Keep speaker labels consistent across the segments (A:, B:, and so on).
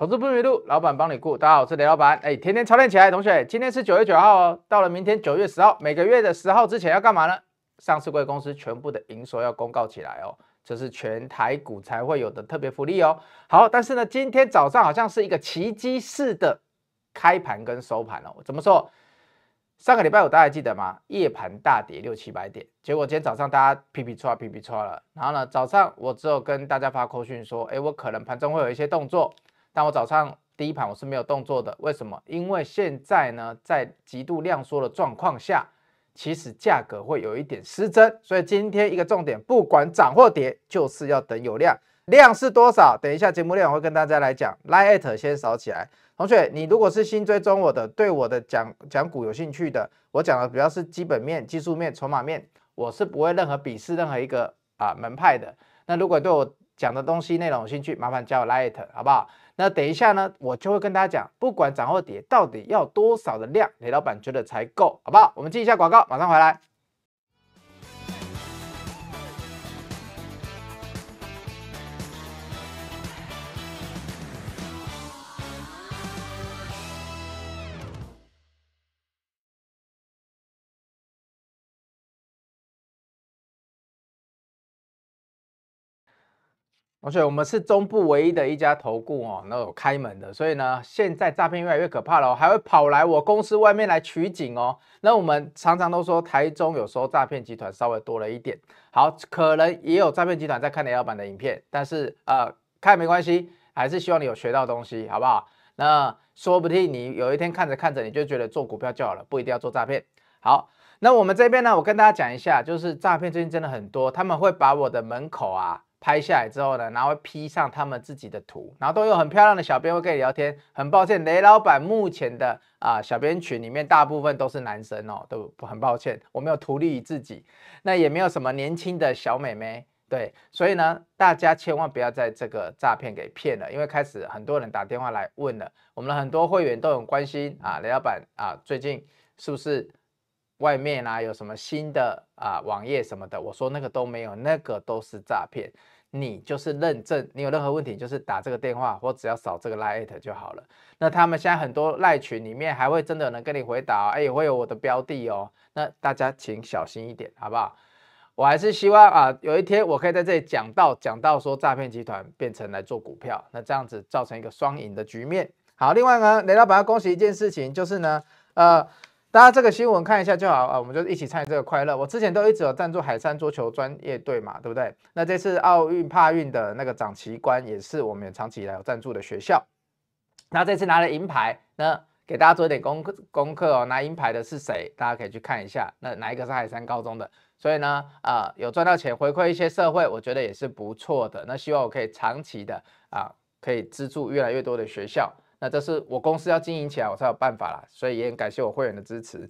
A: 投资不迷路，老板帮你顾。大家好，我是李老板。哎，天天操练起来，同学。今天是九月九号哦，到了明天九月十号，每个月的十号之前要干嘛呢？上市公司全部的营收要公告起来哦，这是全台股才会有的特别福利哦。好，但是呢，今天早上好像是一个奇迹式的开盘跟收盘哦。怎么说？上个礼拜五大家记得吗？夜盘大跌六七百点，结果今天早上大家 P P 叉噼 P 叉了，然后呢，早上我只有跟大家发口讯说，哎，我可能盘中会有一些动作。但我早上第一盘我是没有动作的，为什么？因为现在呢，在极度量缩的状况下，其实价格会有一点失真。所以今天一个重点，不管涨或跌，就是要等有量。量是多少？等一下节目内容会跟大家来讲。来 at 先扫起来，同学，你如果是新追踪我的，对我的讲讲股有兴趣的，我讲的主要是基本面、技术面、筹码面，我是不会任何鄙视任何一个啊门派的。那如果对我讲的东西内容有兴趣，麻烦加我 l at 好不好？那等一下呢，我就会跟大家讲，不管涨或跌，到底要多少的量，雷老板觉得才够，好不好？我们记一下广告，马上回来。而且我们是中部唯一的一家投顾哦，那有开门的，所以呢，现在诈骗越来越可怕了，还会跑来我公司外面来取景哦。那我们常常都说台中有时候诈骗集团稍微多了一点，好，可能也有诈骗集团在看雷老板的影片，但是呃，看没关系，还是希望你有学到东西，好不好？那说不定你有一天看着看着，你就觉得做股票就好了，不一定要做诈骗。好，那我们这边呢，我跟大家讲一下，就是诈骗最近真的很多，他们会把我的门口啊。拍下来之后呢，然后会 P 上他们自己的图，然后都有很漂亮的小编会跟你聊天。很抱歉，雷老板目前的啊小编群里面大部分都是男生哦，都很抱歉，我没有图利于自己，那也没有什么年轻的小美眉。对，所以呢，大家千万不要在这个诈骗给骗了，因为开始很多人打电话来问了，我们的很多会员都很关心啊雷老板啊最近是不是？外面啊有什么新的啊网页什么的，我说那个都没有，那个都是诈骗。你就是认证，你有任何问题就是打这个电话，或只要扫这个 l i at 就好了。那他们现在很多赖群里面还会真的能跟你回答，哎，会有我的标的哦。那大家请小心一点，好不好？我还是希望啊，有一天我可以在这里讲到讲到说诈骗集团变成来做股票，那这样子造成一个双赢的局面。好，另外呢，雷老板要恭喜一件事情，就是呢，呃。大家这个新闻看一下就好啊，我们就一起参与这个快乐。我之前都一直有赞助海山桌球专业队嘛，对不对？那这次奥运帕运的那个掌旗官也是我们长期以来有赞助的学校。那这次拿了银牌，那给大家做点功课功课哦，拿银牌的是谁？大家可以去看一下，那哪一个是海山高中的？所以呢，啊，有赚到钱回馈一些社会，我觉得也是不错的。那希望我可以长期的啊，可以资助越来越多的学校。那这是我公司要经营起来，我才有办法啦，所以也很感谢我会员的支持。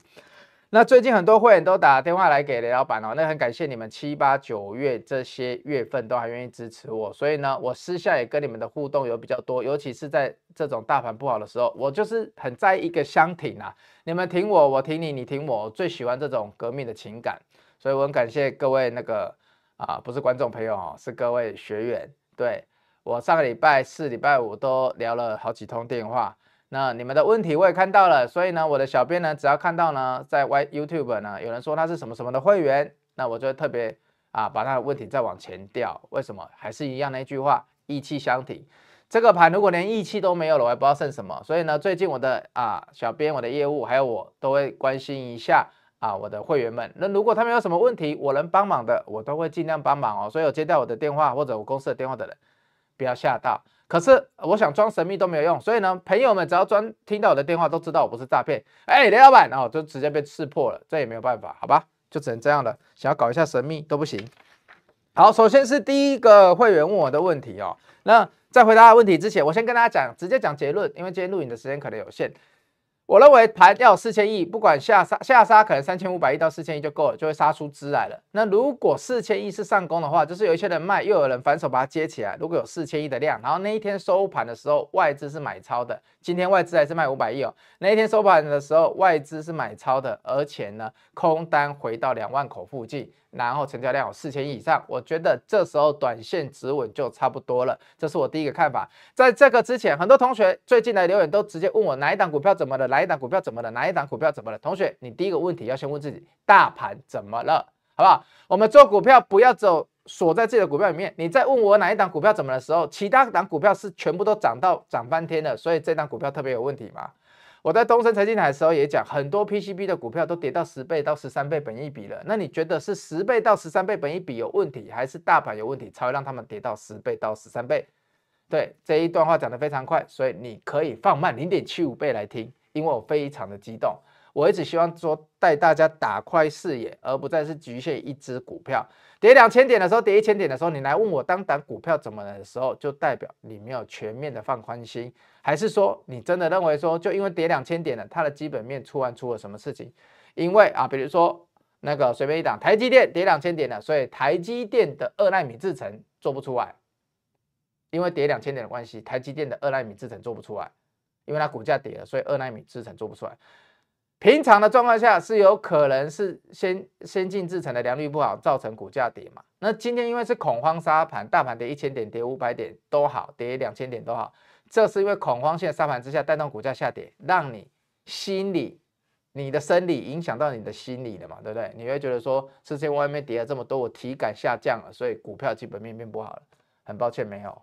A: 那最近很多会员都打电话来给雷老板哦，那很感谢你们七八九月这些月份都还愿意支持我，所以呢，我私下也跟你们的互动有比较多，尤其是在这种大盘不好的时候，我就是很在意一个相挺啊，你们挺我，我挺你，你挺我，最喜欢这种革命的情感，所以我很感谢各位那个啊，不是观众朋友哦，是各位学员对。我上个礼拜四、礼拜五都聊了好几通电话。那你们的问题我也看到了，所以呢，我的小编呢，只要看到呢，在 Y YouTube 呢有人说他是什么什么的会员，那我就特别啊把他的问题再往前调。为什么？还是一样那句话，意气相挺。这个盘如果连意气都没有了，我也不知道剩什么。所以呢，最近我的啊小编、我的业务还有我都会关心一下啊我的会员们。那如果他们有什么问题，我能帮忙的，我都会尽量帮忙哦。所以有接到我的电话或者我公司的电话的人。不要吓到，可是我想装神秘都没有用，所以呢，朋友们只要装听到我的电话都知道我不是诈骗。哎，雷老板哦，就直接被刺破了，这也没有办法，好吧，就只能这样了。想要搞一下神秘都不行。好，首先是第一个会员问我的问题哦，那在回答问题之前，我先跟大家讲，直接讲结论，因为今天录影的时间可能有限。我认为盘掉四千亿，不管下杀下杀，可能三千五百亿到四千亿就够了，就会杀出资来了。那如果四千亿是上攻的话，就是有一些人卖，又有人反手把它接起来。如果有四千亿的量，然后那一天收盘的时候外资是买超的，今天外资还是卖五百亿哦。那一天收盘的时候外资是买超的，而且呢空单回到两万口附近。然后成交量有四千亿以上，我觉得这时候短线止稳就差不多了，这是我第一个看法。在这个之前，很多同学最近来留言都直接问我哪一档股票怎么了，哪一档股票怎么了，哪一档股票怎么了？同学，你第一个问题要先问自己，大盘怎么了，好不好？我们做股票不要走锁在自己的股票里面。你在问我哪一档股票怎么的时候，其他档股票是全部都涨到涨翻天了，所以这档股票特别有问题嘛？我在东升财经台的时候也讲，很多 PCB 的股票都跌到十倍到十三倍本一比了。那你觉得是十倍到十三倍本一比有问题，还是大盘有问题，才会让他们跌到十倍到十三倍？对，这一段话讲得非常快，所以你可以放慢零点七五倍来听，因为我非常的激动。我一直希望说带大家打开视野，而不再是局限一只股票。跌两千点的时候，跌一千点的时候，你来问我当单股票怎么了的时候，就代表你没有全面的放宽心，还是说你真的认为说，就因为跌两千点了，它的基本面出完出了什么事情？因为啊，比如说那个随便一档，台积电跌两千点了，所以台积电的二纳米制程做不出来，因为跌两千点的关系，台积电的二纳米制程做不出来，因为它股价跌了，所以二纳米制程做不出来。平常的状况下是有可能是先先进制成的良率不好，造成股价跌嘛？那今天因为是恐慌杀盘，大盘跌一千点跌五百点都好，跌两千点都好，这是因为恐慌性杀盘之下带动股价下跌，让你心理、你的生理影响到你的心理了嘛？对不对？你会觉得说这界外面跌了这么多，我体感下降了，所以股票基本面变不好了？很抱歉没有，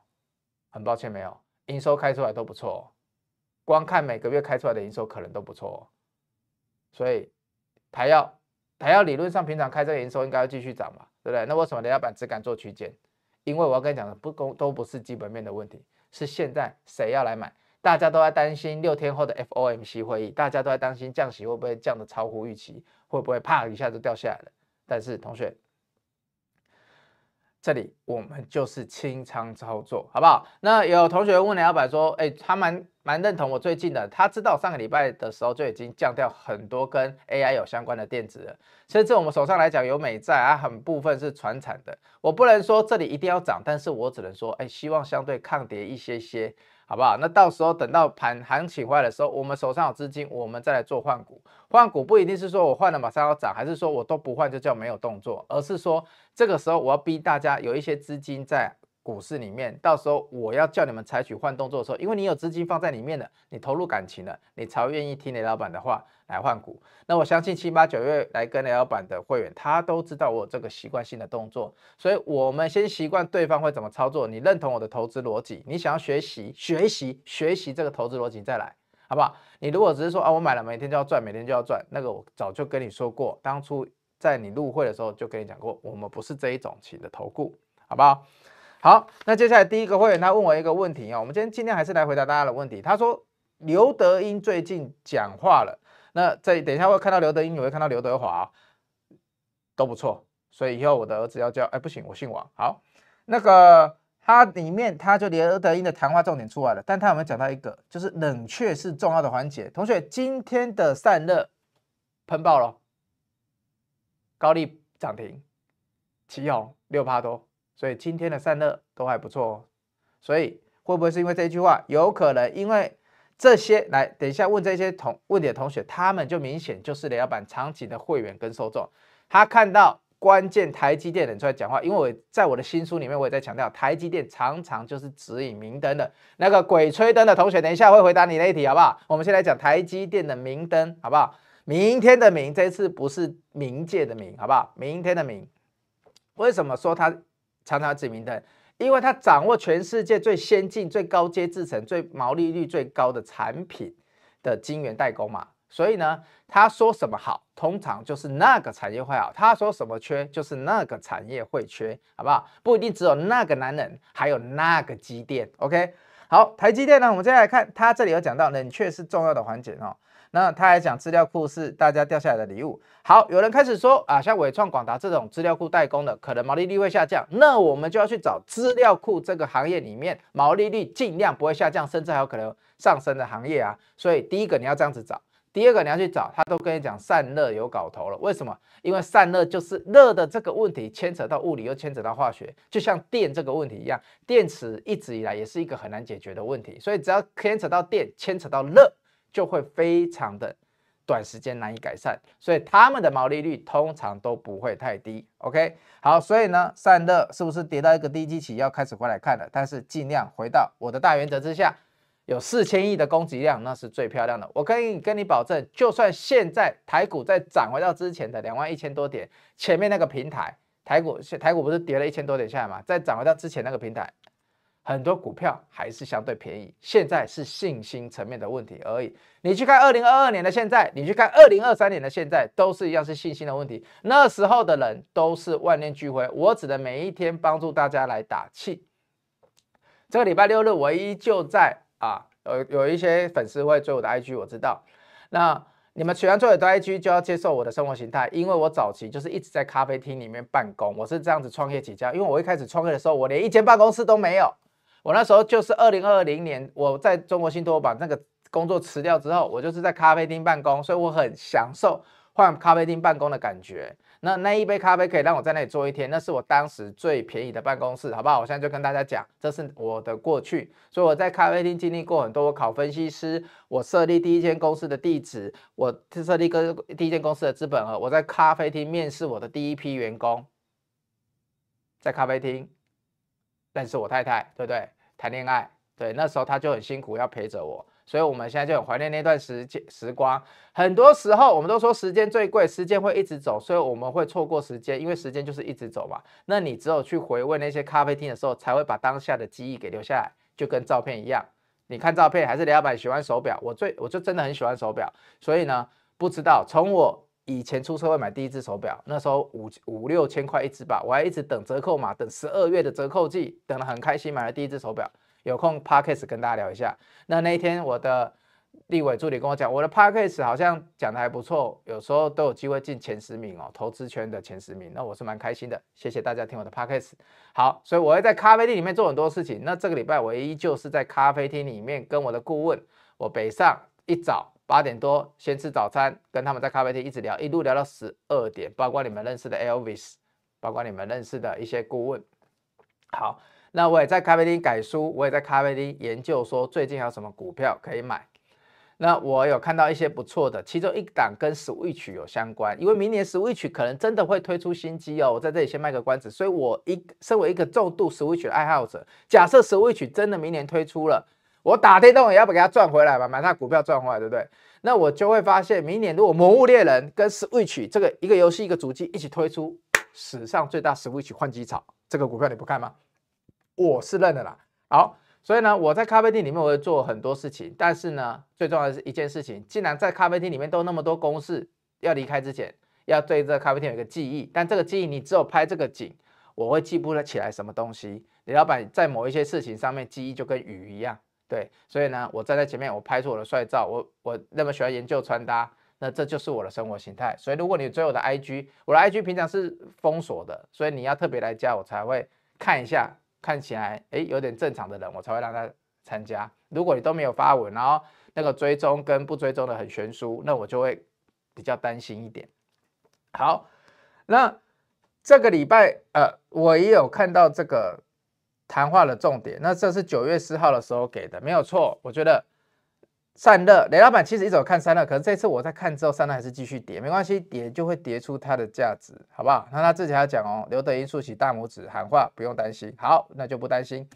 A: 很抱歉没有，营收开出来都不错，光看每个月开出来的营收可能都不错。所以，台药，台药理论上平常开这个营收应该要继续涨嘛，对不对？那为什么雷老板只敢做区间？因为我要跟你讲的不公都不是基本面的问题，是现在谁要来买？大家都在担心六天后的 FOMC 会议，大家都在担心降息会不会降的超乎预期，会不会啪一下就掉下来了？但是同学。这里我们就是清仓操作，好不好？那有同学问老板说，哎，他蛮蛮认同我最近的，他知道上个礼拜的时候就已经降掉很多跟 AI 有相关的电子了，甚至我们手上来讲有美债啊，很部分是传产的。我不能说这里一定要涨，但是我只能说，哎，希望相对抗跌一些些。好不好？那到时候等到盘行情坏的时候，我们手上有资金，我们再来做换股。换股不一定是说我换了马上要涨，还是说我都不换就叫没有动作，而是说这个时候我要逼大家有一些资金在。股市里面，到时候我要叫你们采取换动作的时候，因为你有资金放在里面了，你投入感情了，你才会愿意听雷老板的话来换股。那我相信七八九月来跟雷老板的会员，他都知道我这个习惯性的动作，所以我们先习惯对方会怎么操作。你认同我的投资逻辑，你想要学习学习学习这个投资逻辑再来，好不好？你如果只是说啊，我买了每天就要赚，每天就要赚，那个我早就跟你说过，当初在你入会的时候就跟你讲过，我们不是这一种型的投顾，好不好？好，那接下来第一个会员他问我一个问题啊，我们今天今天还是来回答大家的问题。他说刘德英最近讲话了，那这等一下会看到刘德英，也会看到刘德华，都不错。所以以后我的儿子要叫，哎，不行，我姓王。好，那个他里面他就刘德英的谈话重点出来了，但他有没有讲到一个，就是冷却是重要的环节。同学今天的散热喷爆了，高丽涨停，旗宏六趴多。所以今天的散热都还不错，所以会不会是因为这句话？有可能因为这些来等一下问这些同问题的同学，他们就明显就是雷老板长期的会员跟受众，他看到关键台积电人出来讲话，因为我在我的新书里面我也在强调，台积电常常就是指引明灯的那个鬼吹灯的同学，等一下会回答你那题好不好？我们先来讲台积电的明灯好不好？明天的明，这次不是冥界的冥好不好？明天的明，为什么说它常常指名的，因为他掌握全世界最先进、最高阶制成、最毛利率最高的产品的晶圆代工嘛，所以呢，他说什么好，通常就是那个产业会好；他说什么缺，就是那个产业会缺，好不好？不一定只有那个男人，还有那个积电。OK，好，台积电呢，我们接下来看，它这里有讲到冷却是重要的环节哦。那他还讲资料库是大家掉下来的礼物。好，有人开始说啊，像伟创、广达这种资料库代工的，可能毛利率会下降。那我们就要去找资料库这个行业里面毛利率尽量不会下降，甚至还有可能上升的行业啊。所以第一个你要这样子找，第二个你要去找。他都跟你讲散热有搞头了，为什么？因为散热就是热的这个问题牵扯到物理，又牵扯到化学，就像电这个问题一样，电池一直以来也是一个很难解决的问题。所以只要牵扯到电，牵扯到热。就会非常的短时间难以改善，所以他们的毛利率通常都不会太低。OK，好，所以呢，散热是不是跌到一个低基期要开始回来看了？但是尽量回到我的大原则之下，有四千亿的供给量，那是最漂亮的。我可以跟你保证，就算现在台股再涨回到之前的两万一千多点前面那个平台，台股台股不是跌了一千多点下来嘛？再涨回到之前那个平台。很多股票还是相对便宜，现在是信心层面的问题而已。你去看二零二二年的现在，你去看二零二三年的现在，都是一样是信心的问题。那时候的人都是万念俱灰，我只能每一天帮助大家来打气。这个礼拜六日，我依旧在啊，有有一些粉丝会追我的 IG，我知道。那你们喜欢追我的 IG，就要接受我的生活形态，因为我早期就是一直在咖啡厅里面办公，我是这样子创业起家。因为我一开始创业的时候，我连一间办公室都没有。我那时候就是二零二零年，我在中国信托把那个工作辞掉之后，我就是在咖啡厅办公，所以我很享受换咖啡厅办公的感觉。那那一杯咖啡可以让我在那里坐一天，那是我当时最便宜的办公室，好不好？我现在就跟大家讲，这是我的过去。所以我在咖啡厅经历过很多，我考分析师，我设立第一间公司的地址，我设立个第一间公司的资本额，我在咖啡厅面试我的第一批员工，在咖啡厅认识我太太，对不对？谈恋爱，对那时候他就很辛苦，要陪着我，所以我们现在就很怀念那段时间时光。很多时候，我们都说时间最贵，时间会一直走，所以我们会错过时间，因为时间就是一直走嘛。那你只有去回味那些咖啡厅的时候，才会把当下的记忆给留下来，就跟照片一样。你看照片还是李老板喜欢手表，我最我就真的很喜欢手表，所以呢，不知道从我。以前出车会买第一只手表，那时候五五六千块一只吧，我还一直等折扣嘛，等十二月的折扣季，等了很开心，买了第一只手表。有空 p a c k e t s 跟大家聊一下。那那一天我的立委助理跟我讲，我的 p a c k e t s 好像讲的还不错，有时候都有机会进前十名哦，投资圈的前十名。那我是蛮开心的，谢谢大家听我的 p a c k e t s 好，所以我会在咖啡厅里面做很多事情。那这个礼拜我依旧是在咖啡厅里面跟我的顾问，我北上一早。八点多先吃早餐，跟他们在咖啡厅一直聊，一路聊到十二点，包括你们认识的 Elvis，包括你们认识的一些顾问。好，那我也在咖啡厅改书，我也在咖啡厅研究，说最近有什么股票可以买。那我有看到一些不错的，其中一档跟 Switch 有相关，因为明年 Switch 可能真的会推出新机哦。我在这里先卖个关子，所以我一身为一个重度 Switch 爱好者，假设 Switch 真的明年推出了。我打电动也要不给他赚回来嘛，买他股票赚回来，对不对？那我就会发现，明年如果《魔物猎人》跟 Switch 这个一个游戏一个主机一起推出，史上最大 Switch 换机潮，这个股票你不看吗？我是认的啦。好，所以呢，我在咖啡店里面我会做很多事情，但是呢，最重要的是一件事情，既然在咖啡店里面都那么多公式，要离开之前要对这咖啡店有一个记忆，但这个记忆你只有拍这个景，我会记不起来什么东西。李老板在某一些事情上面记忆就跟鱼一样。对，所以呢，我站在前面，我拍出我的帅照，我我那么喜欢研究穿搭，那这就是我的生活形态。所以如果你追我的 IG，我的 IG 平常是封锁的，所以你要特别来加我才会看一下，看起来哎有点正常的人，我才会让他参加。如果你都没有发文，然后那个追踪跟不追踪的很悬殊，那我就会比较担心一点。好，那这个礼拜呃，我也有看到这个。谈话的重点，那这是九月四号的时候给的，没有错。我觉得散热雷老板其实一手看散热，可是这次我在看之后，散热还是继续跌，没关系，跌就会跌出它的价值，好不好？那他自己还讲哦，刘德英竖起大拇指喊话，不用担心，好，那就不担心。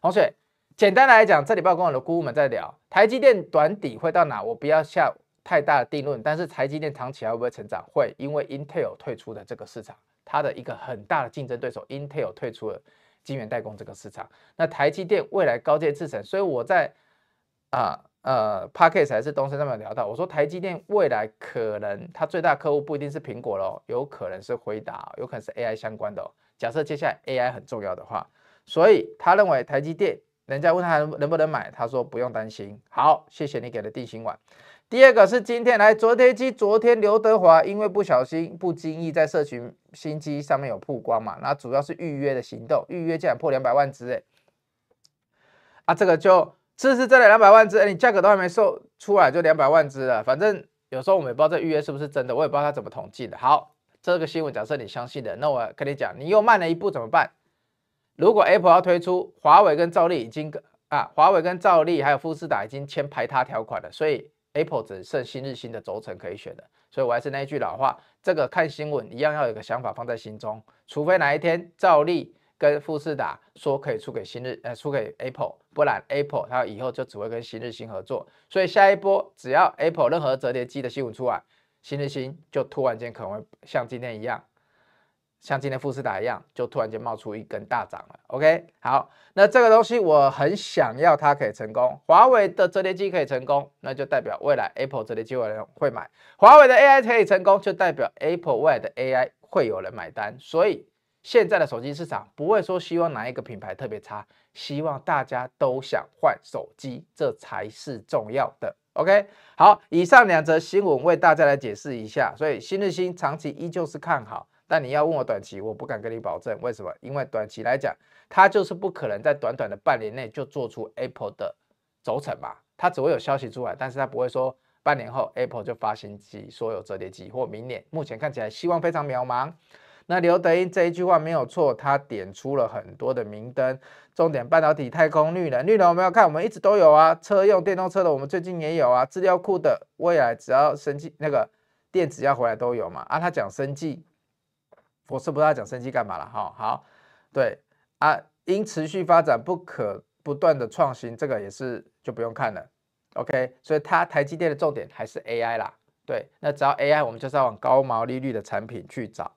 A: 洪水，简单来讲，这里要跟我的姑姑们在聊台积电短底会到哪？我不要下太大的定论，但是台积电长期会不会成长？会，因为 Intel 退出的这个市场，它的一个很大的竞争对手 Intel 退出了。晶圆代工这个市场，那台积电未来高阶制程，所以我在啊呃 p a c k e a s 还是东森上面聊到，我说台积电未来可能它最大客户不一定是苹果喽，有可能是回答，有可能是 AI 相关的哦。假设接下来 AI 很重要的话，所以他认为台积电，人家问他能能不能买，他说不用担心。好，谢谢你给的定心丸。第二个是今天来，昨天机，昨天刘德华因为不小心、不经意在社群新机上面有曝光嘛，那主要是预约的行动，预约竟然破两百万只哎，啊，这个就这是真的两百万只哎，你价格都还没售出来就两百万只了。反正有时候我们也不知道这预约是不是真的，我也不知道他怎么统计的。好，这个新闻假设你相信的，那我跟你讲，你又慢了一步怎么办？如果 Apple 要推出，华为跟赵丽已经啊，华为跟赵丽还有富士达已经签排他条款了，所以。Apple 只剩新日新的轴承可以选的，所以我还是那一句老话，这个看新闻一样要有个想法放在心中，除非哪一天照例跟富士达说可以出给新日，呃，出给 Apple，不然 Apple 它以后就只会跟新日新合作，所以下一波只要 Apple 任何折叠机的新闻出来，新日新就突然间可能会像今天一样。像今天富士达一样，就突然间冒出一根大涨了。OK，好，那这个东西我很想要它可以成功。华为的折叠机可以成功，那就代表未来 Apple 折叠机会会买华为的 AI 可以成功，就代表 Apple 外的 AI 会有人买单。所以现在的手机市场不会说希望哪一个品牌特别差，希望大家都想换手机，这才是重要的。OK，好，以上两则新闻为大家来解释一下，所以新日新长期依旧是看好。但你要问我短期，我不敢跟你保证，为什么？因为短期来讲，它就是不可能在短短的半年内就做出 Apple 的轴承嘛，它只会有消息出来，但是它不会说半年后 Apple 就发行机所有折叠机，或明年。目前看起来希望非常渺茫。那刘德英这一句话没有错，他点出了很多的明灯，重点半导体、太空绿能、绿能我们要看，我们一直都有啊，车用电动车的我们最近也有啊，资料库的未来只要升级那个电子要回来都有嘛，啊，他讲升计。我是不跟他讲生息干嘛了哈，好，对啊，因持续发展不可不断的创新，这个也是就不用看了，OK，所以他台积电的重点还是 AI 啦，对，那只要 AI，我们就是要往高毛利率的产品去找。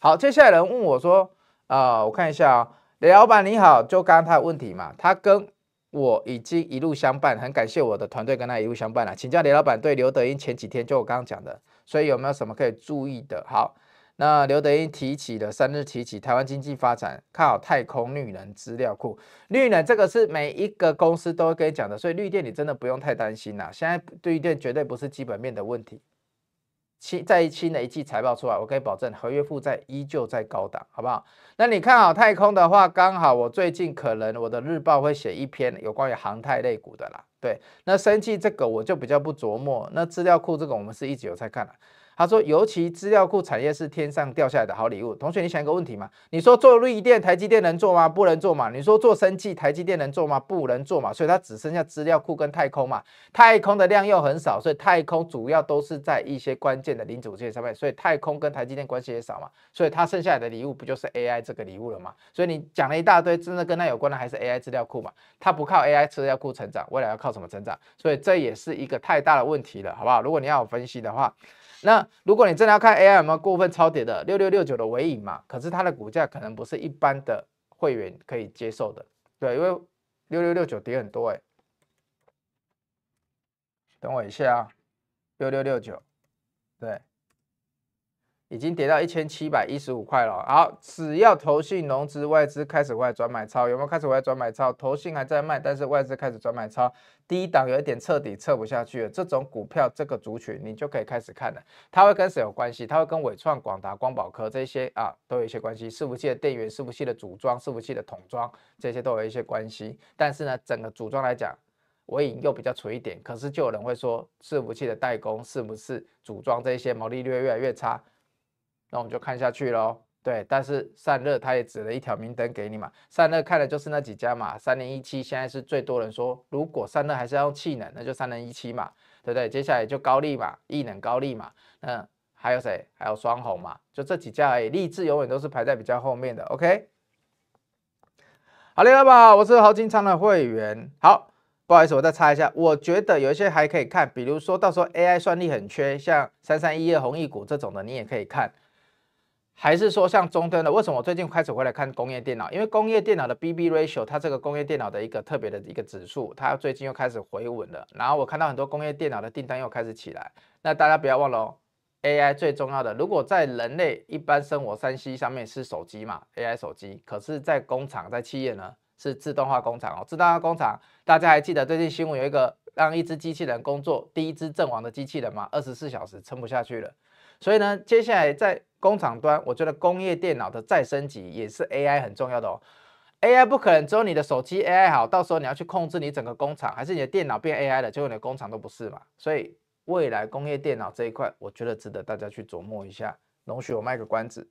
A: 好，接下来人问我说，啊，我看一下啊，李老板你好，就刚刚他的问题嘛，他跟我已经一路相伴，很感谢我的团队跟他一路相伴了，请教李老板对刘德英前几天就我刚刚讲的，所以有没有什么可以注意的？好。那刘德英提起了三日，提起台湾经济发展，看好太空绿能资料库。绿能这个是每一个公司都会跟你讲的，所以绿电你真的不用太担心啦。现在绿电绝对不是基本面的问题。新在新的一季财报出来，我可以保证合约负债依旧在高档，好不好？那你看好太空的话，刚好我最近可能我的日报会写一篇有关于航太类股的啦。对，那生气这个我就比较不琢磨。那资料库这个我们是一直有在看的。他说，尤其资料库产业是天上掉下来的好礼物。同学，你想一个问题嘛？你说做绿电，台积电能做吗？不能做嘛？你说做生技，台积电能做吗？不能做嘛？所以它只剩下资料库跟太空嘛。太空的量又很少，所以太空主要都是在一些关键的零组件上面，所以太空跟台积电关系也少嘛。所以它剩下来的礼物不就是 AI 这个礼物了吗？所以你讲了一大堆，真的跟它有关的还是 AI 资料库嘛。它不靠 AI 资料库成长，未来要靠什么成长？所以这也是一个太大的问题了，好不好？如果你要我分析的话。那如果你真的要看 AM 过分超跌的六六六九的尾影嘛，可是它的股价可能不是一般的会员可以接受的，对，因为六六六九跌很多哎，等我一下，啊，六六六九，对。已经跌到一千七百一十五块了。好，只要投信、融资、外资开始外转买超，有没有开始外转买超？投信还在卖，但是外资开始转买超，第一档有一点彻底撤不下去了。这种股票这个族群，你就可以开始看了。它会跟谁有关系？它会跟伟创、广达、光宝科这些啊，都有一些关系。伺服器的电源、伺服器的组装、伺服器的桶装，这些都有一些关系。但是呢，整个组装来讲，我引用比较垂一点。可是就有人会说，伺服器的代工是不是组装这些毛利率越来越差？那我们就看下去喽。对，但是散热它也指了一条明灯给你嘛，散热看的就是那几家嘛，三零一七现在是最多人说，如果散热还是要用气能，那就三零一七嘛，对不对？接下来就高利嘛，液能高利嘛，那还有谁？还有双红嘛，就这几家。励志永远都是排在比较后面的。OK，好，嘞，老板，我是豪金仓的会员。好，不好意思，我再插一下，我觉得有一些还可以看，比如说到时候 AI 算力很缺，像三三一二红一股这种的，你也可以看。还是说像中登的，为什么我最近开始回来看工业电脑？因为工业电脑的 BB ratio，它这个工业电脑的一个特别的一个指数，它最近又开始回稳了。然后我看到很多工业电脑的订单又开始起来。那大家不要忘了哦，AI 最重要的，如果在人类一般生活三 C 上面是手机嘛，AI 手机，可是，在工厂在企业呢，是自动化工厂哦。自动化工厂，大家还记得最近新闻有一个让一只机器人工作，第一只阵亡的机器人嘛？二十四小时撑不下去了。所以呢，接下来在工厂端，我觉得工业电脑的再升级也是 AI 很重要的哦。AI 不可能只有你的手机 AI 好，到时候你要去控制你整个工厂，还是你的电脑变 AI 了，结果你的工厂都不是嘛。所以未来工业电脑这一块，我觉得值得大家去琢磨一下。容许我卖个关子。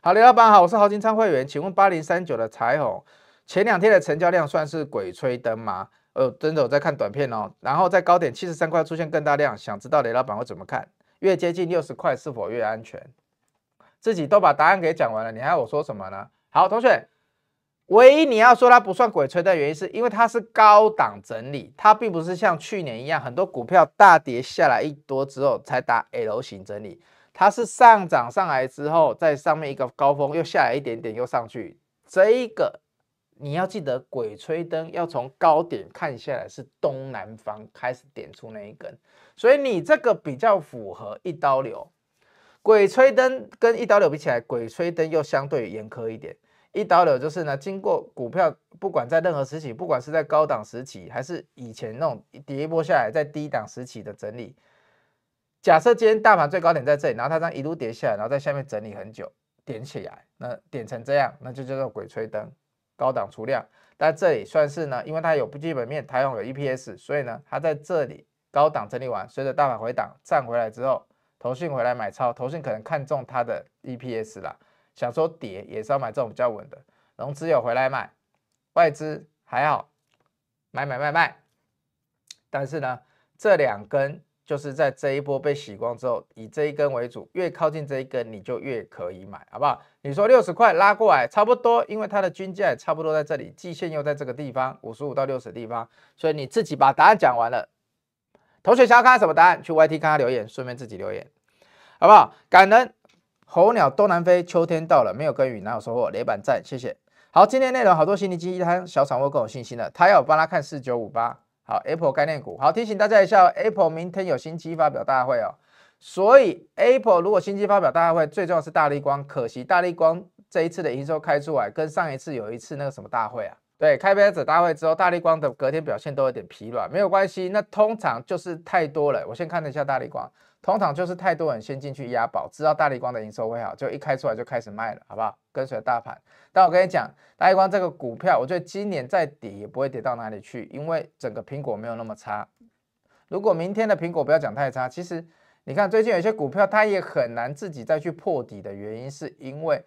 A: 好，雷老板好，我是豪金仓会员，请问八零三九的彩虹前两天的成交量算是鬼吹灯吗？呃，真的我在看短片哦，然后在高点七十三块出现更大量，想知道雷老板会怎么看？越接近六十块是否越安全？自己都把答案给讲完了，你还要我说什么呢？好，同学，唯一你要说它不算鬼吹的原因，是因为它是高档整理，它并不是像去年一样，很多股票大跌下来一多之后才打 L 型整理，它是上涨上来之后，在上面一个高峰又下来一点点又上去，这一个。你要记得，鬼吹灯要从高点看下来，是东南方开始点出那一根，所以你这个比较符合一刀流。鬼吹灯跟一刀流比起来，鬼吹灯又相对严苛一点。一刀流就是呢，经过股票不管在任何时期，不管是在高档时期还是以前那种跌一波下来，在低档时期的整理。假设今天大盘最高点在这里，然后它样一路跌下来，然后在下面整理很久，点起来，那点成这样，那就叫做鬼吹灯。高档出量，但这里算是呢，因为它有不基本面，台用有 EPS，所以呢，它在这里高档整理完，随着大盘回档站回来之后，投讯回来买超，投讯可能看中它的 EPS 啦，想说跌也是要买这种较稳的，融资有回来买，外资还好，买买卖卖，但是呢，这两根。就是在这一波被洗光之后，以这一根为主，越靠近这一根你就越可以买，好不好？你说六十块拉过来差不多，因为它的均价差不多在这里，季线又在这个地方，五十五到六十地方，所以你自己把答案讲完了。同学想要看什么答案，去 YT 看他留言，顺便自己留言，好不好？感人，候鸟东南飞，秋天到了，没有耕耘哪有收获？雷板赞，谢谢。好，今天内容好多，心理机一小厂会更有信心了，他要我帮他看四九五八。好，Apple 概念股，好提醒大家一下 a p p l e 明天有新机发表大会哦，所以 Apple 如果新机发表大会，最重要是大力光，可惜大力光这一次的营收开出来，跟上一次有一次那个什么大会啊。对，开杯子大会之后，大立光的隔天表现都有点疲软，没有关系。那通常就是太多了。我先看了一下大立光，通常就是太多人先进去押宝，知道大立光的营收会好，就一开出来就开始卖了，好不好？跟随大盘。但我跟你讲，大立光这个股票，我觉得今年再跌也不会跌到哪里去，因为整个苹果没有那么差。如果明天的苹果不要讲太差，其实你看最近有些股票它也很难自己再去破底的原因，是因为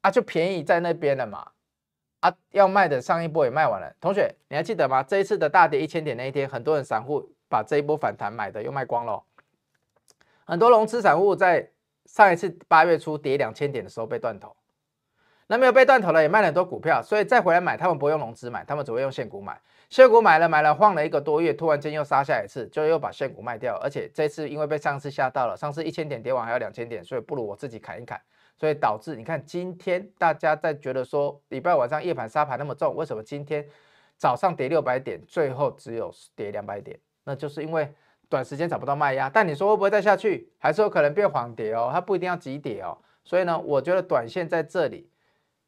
A: 啊，就便宜在那边了嘛。啊，要卖的上一波也卖完了。同学，你还记得吗？这一次的大跌一千点那一天，很多人散户把这一波反弹买的又卖光了。很多融资散户在上一次八月初跌两千点的时候被断头，那没有被断头了，也卖了很多股票，所以再回来买，他们不用融资买，他们只会用现股买。现股买了买了，晃了一个多月，突然间又杀下一次，就又把现股卖掉。而且这次因为被上次吓到了，上次一千点跌完还有两千点，所以不如我自己砍一砍。所以导致你看今天大家在觉得说礼拜晚上夜盘杀盘那么重，为什么今天早上跌六百点，最后只有跌两百点？那就是因为短时间找不到卖压。但你说会不会再下去？还是有可能变黄跌哦，它不一定要急跌哦。所以呢，我觉得短线在这里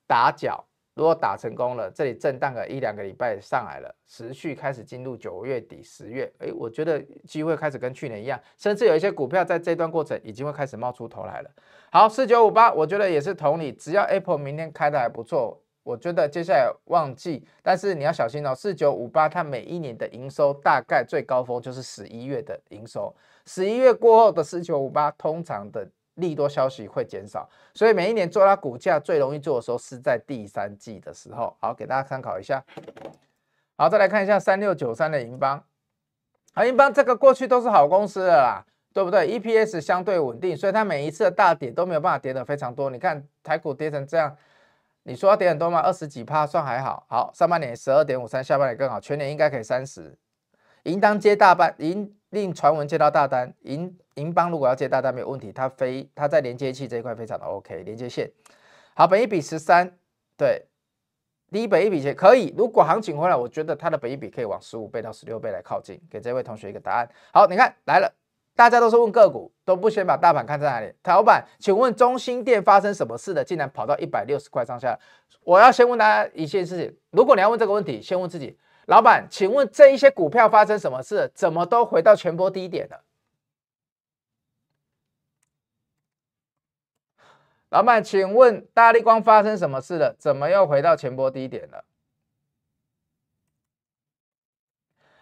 A: 打脚。如果打成功了，这里震荡个一两个礼拜上来了，持续开始进入九月底十月，哎，我觉得机会开始跟去年一样，甚至有一些股票在这段过程已经会开始冒出头来了。好，四九五八，我觉得也是同理，只要 Apple 明天开的还不错，我觉得接下来旺季，但是你要小心哦，四九五八它每一年的营收大概最高峰就是十一月的营收，十一月过后的四九五八通常的。利多消息会减少，所以每一年做它股价最容易做的时候是在第三季的时候。好，给大家参考一下。好，再来看一下三六九三的银邦。好，银邦这个过去都是好公司的啦，对不对？EPS 相对稳定，所以它每一次的大跌都没有办法跌得非常多。你看台股跌成这样，你说要跌很多吗？二十几趴算还好。好，上半年十二点五三，下半年更好，全年应该可以三十。银当接大单，银令传闻接到大单。银银邦如果要接大单没有问题，它非它在连接器这一块非常的 OK，连接线。好，本一比十三，对，一本一比钱可以。如果行情回来，我觉得它的本一比可以往十五倍到十六倍来靠近。给这位同学一个答案。好，你看来了，大家都是问个股，都不先把大盘看在哪里？老板，请问中心店发生什么事的，竟然跑到一百六十块上下？我要先问大家一件事情，如果你要问这个问题，先问自己。老板，请问这一些股票发生什么事？怎么都回到前波低点了？老板，请问大力光发生什么事了？怎么又回到前波低点了？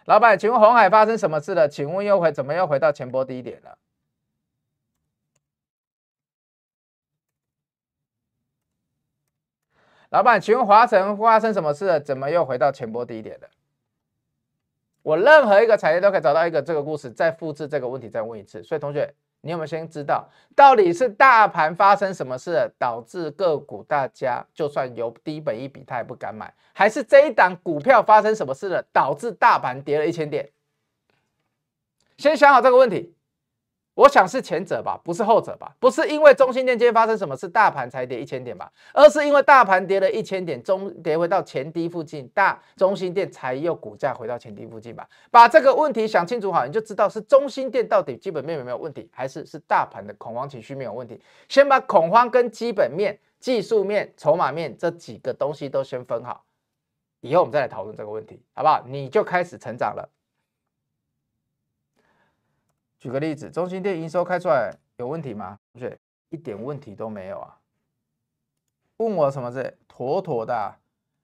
A: 老板，请问红海发生什么事了？请问又回怎么又回到前波低点了？老板，请问华晨发生什么事了？怎么又回到前波低点的？我任何一个产业都可以找到一个这个故事，再复制这个问题，再问一次。所以同学，你有没有先知道到底是大盘发生什么事导致个股大家就算有低本一笔，他也不敢买？还是这一档股票发生什么事了导致大盘跌了一千点？先想好这个问题。我想是前者吧，不是后者吧？不是因为中心链接发生什么，是大盘才跌一千点吧？而是因为大盘跌了一千点，中跌回到前低附近，大中心店才又股价回到前低附近吧？把这个问题想清楚好，你就知道是中心店到底基本面有没有问题，还是是大盘的恐慌情绪没有问题。先把恐慌跟基本面、技术面、筹码面这几个东西都先分好，以后我们再来讨论这个问题，好不好？你就开始成长了。举个例子，中心店营收开出来有问题吗？同学，一点问题都没有啊。问我什么字？妥妥的，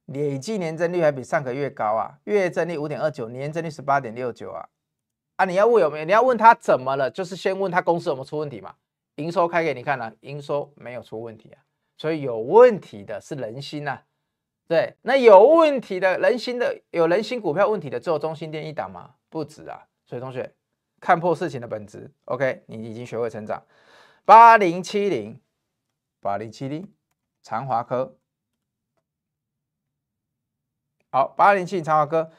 A: 累计年增率还比上个月高啊，月增率五点二九，年增率十八点六九啊。啊，你要问有没有？你要问他怎么了？就是先问他公司有没有出问题嘛。营收开给你看了，营收没有出问题啊。所以有问题的是人心呐。对，那有问题的人心的，有人心股票问题的，只有中心店一档吗？不止啊。所以同学。看破事情的本质，OK，你已经学会成长。八零七零，八零七零，长华科，好，八零七零长华科。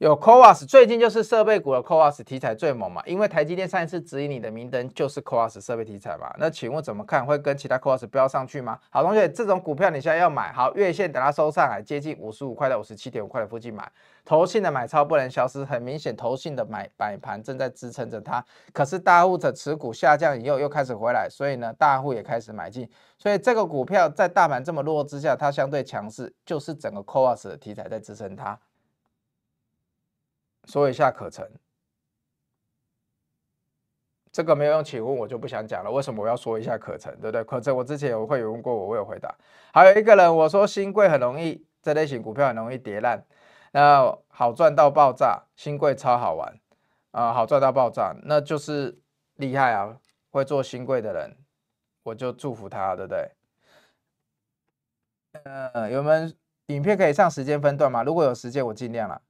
A: 有 COAS 最近就是设备股的 COAS 题材最猛嘛，因为台积电上一次指引你的明灯就是 COAS 设备题材嘛。那请问怎么看会跟其他 COAS 标上去吗？好同学，这种股票你现在要买，好月线等它收上来，接近五十五块到五十七点五块的附近买。投信的买超不能消失，很明显投信的买摆盘正在支撑着它。可是大户的持股下降以后又开始回来，所以呢大户也开始买进，所以这个股票在大盘这么弱之下，它相对强势，就是整个 COAS 的题材在支撑它。说一下可成，这个没有用，请问我就不想讲了。为什么我要说一下可成，对不对？可成，我之前我会有问过，我我有回答。还有一个人，我说新贵很容易，这类型股票很容易跌烂，那好赚到爆炸，新贵超好玩啊，好赚到爆炸，那就是厉害啊！会做新贵的人，我就祝福他，对不对？嗯，我有影片可以上时间分段吗？如果有时间，我尽量了。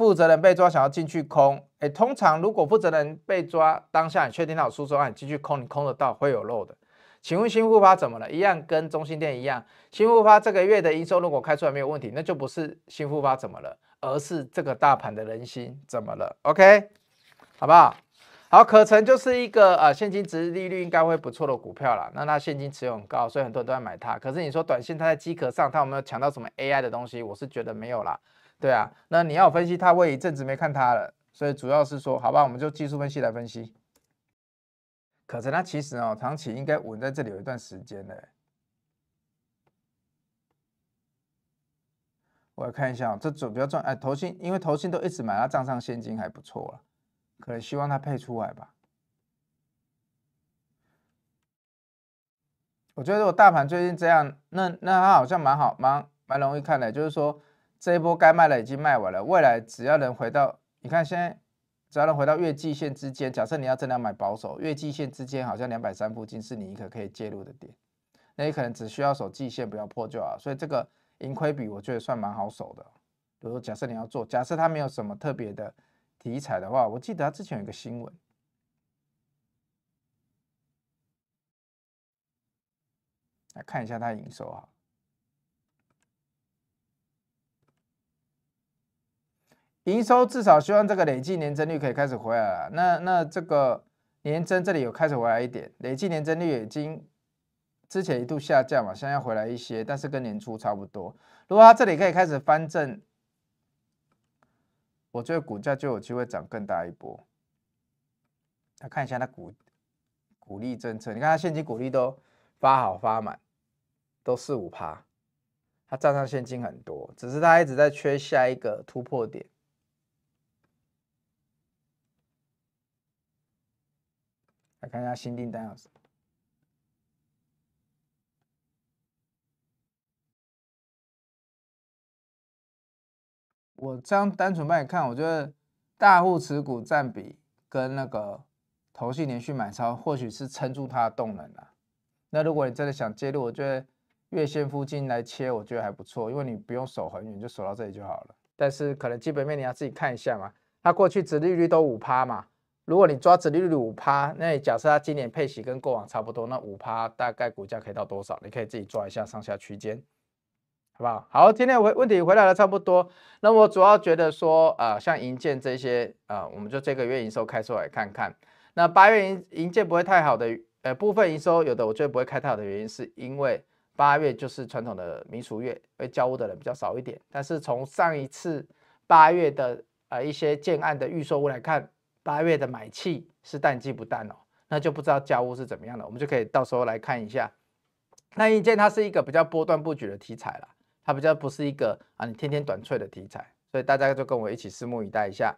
A: 负责人被抓，想要进去空，哎，通常如果负责人被抓，当下你确定到苏州啊，你进去空，你空得到会有漏的。请问新复发怎么了？一样跟中心店一样，新复发这个月的营收如果开出来没有问题，那就不是新复发怎么了，而是这个大盘的人心怎么了？OK，好不好？好，可成就是一个呃现金值利率应该会不错的股票了，那它现金持有很高，所以很多人都在买它。可是你说短线它在机壳上，它有没有抢到什么 AI 的东西？我是觉得没有了。对啊，那你要分析，它，我一阵子没看它了，所以主要是说，好吧，我们就技术分析来分析。可是它其实哦，长期应该稳在这里有一段时间的。我看一下这指标赚哎，投信因为投信都一直买，它账上现金还不错了，可能希望它配出来吧。我觉得我大盘最近这样，那那它好像蛮好，蛮蛮容易看的，就是说。这一波该卖了，已经卖完了。未来只要能回到，你看现在，只要能回到月季线之间，假设你要增量买保守，月季线之间好像两百三附近是你一个可以介入的点，那你可能只需要守季线，不要破就啊。所以这个盈亏比我觉得算蛮好守的。如果假设你要做，假设它没有什么特别的题材的话，我记得它之前有一个新闻，来看一下它营收啊。营收至少希望这个累计年增率可以开始回来了。那那这个年增这里有开始回来一点，累计年增率已经之前一度下降嘛，现在回来一些，但是跟年初差不多。如果它这里可以开始翻正，我觉得股价就有机会涨更大一波。它看一下那股股利政策，你看它现金股利都发好发满，都四五趴，它账上现金很多，只是它一直在缺下一个突破点。来看一下新订单样我这样单纯帮你看，我觉得大户持股占比跟那个头绪连续买超，或许是撑住它的动能啊。那如果你真的想介入，我觉得月线附近来切，我觉得还不错，因为你不用守很远，就守到这里就好了。但是可能基本面你要自己看一下嘛，它过去殖利率都五趴嘛。如果你抓只利率五趴，那你假设它今年配息跟过往差不多，那五趴大概股价可以到多少？你可以自己抓一下上下区间，好不好？好，今天回问题回答的差不多。那我主要觉得说，呃，像银建这些，呃，我们就这个月营收开出来看看。那八月银银建不会太好的，呃，部分营收有的我觉得不会开太好的原因，是因为八月就是传统的民俗月，会交屋的人比较少一点。但是从上一次八月的呃一些建案的预售屋来看。八月的买气是淡季不淡哦，那就不知道交物是怎么样的，我们就可以到时候来看一下。那硬件它是一个比较波段布局的题材了，它比较不是一个啊你天天短脆的题材，所以大家就跟我一起拭目以待一下。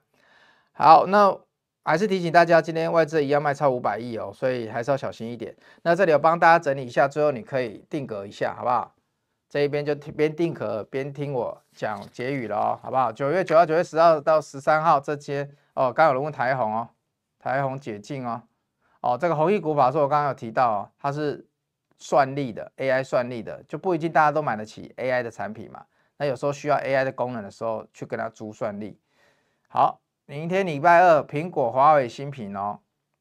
A: 好，那还是提醒大家，今天外资一样卖超五百亿哦，所以还是要小心一点。那这里我帮大家整理一下，最后你可以定格一下，好不好？这一边就边定格边听我讲结语了哦，好不好？九月九号、九月十号到十三号这些。哦，刚有人问台红哦，台红解禁哦，哦，这个红衣股法说，我刚刚有提到哦，它是算力的 AI 算力的，就不一定大家都买得起 AI 的产品嘛，那有时候需要 AI 的功能的时候，去跟他租算力。好，明天礼拜二，苹果、华为新品哦，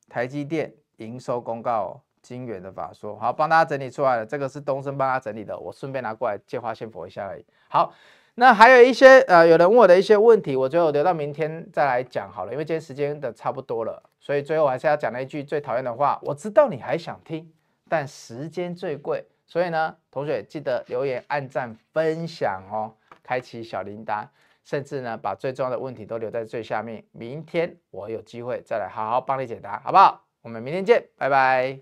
A: 台积电营收公告，金元的法说，好，帮大家整理出来了，这个是东升帮大家整理的，我顺便拿过来借花献佛一下而已。好。那还有一些呃，有人问我的一些问题，我最后留到明天再来讲好了，因为今天时间的差不多了，所以最后我还是要讲那一句最讨厌的话，我知道你还想听，但时间最贵，所以呢，同学记得留言、按赞、分享哦，开启小铃铛，甚至呢把最重要的问题都留在最下面，明天我有机会再来好好帮你解答，好不好？我们明天见，拜拜。